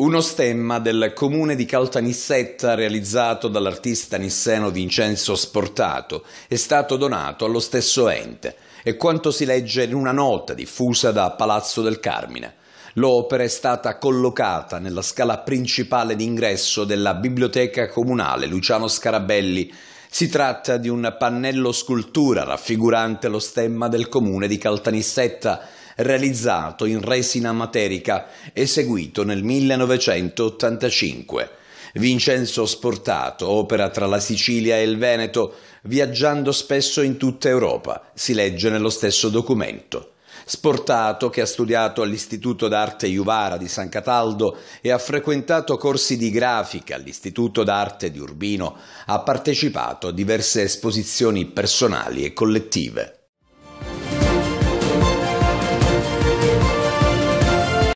Uno stemma del comune di Caltanissetta realizzato dall'artista nisseno Vincenzo Sportato è stato donato allo stesso ente e quanto si legge in una nota diffusa da Palazzo del Carmine. L'opera è stata collocata nella scala principale d'ingresso della Biblioteca Comunale Luciano Scarabelli. Si tratta di un pannello scultura raffigurante lo stemma del comune di Caltanissetta realizzato in resina materica eseguito nel 1985. Vincenzo Sportato opera tra la Sicilia e il Veneto, viaggiando spesso in tutta Europa, si legge nello stesso documento. Sportato, che ha studiato all'Istituto d'Arte Juvara di San Cataldo e ha frequentato corsi di grafica all'Istituto d'Arte di Urbino, ha partecipato a diverse esposizioni personali e collettive.